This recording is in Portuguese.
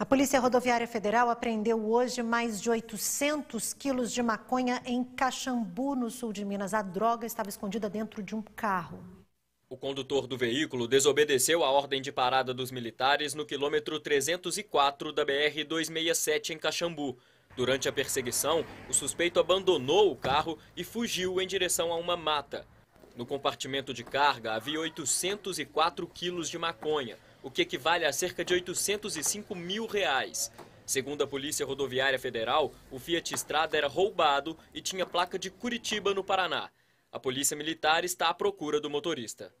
A Polícia Rodoviária Federal apreendeu hoje mais de 800 quilos de maconha em Caxambu, no sul de Minas. A droga estava escondida dentro de um carro. O condutor do veículo desobedeceu a ordem de parada dos militares no quilômetro 304 da BR-267 em Caxambu. Durante a perseguição, o suspeito abandonou o carro e fugiu em direção a uma mata. No compartimento de carga havia 804 quilos de maconha, o que equivale a cerca de 805 mil reais. Segundo a Polícia Rodoviária Federal, o Fiat Strada era roubado e tinha placa de Curitiba, no Paraná. A Polícia Militar está à procura do motorista.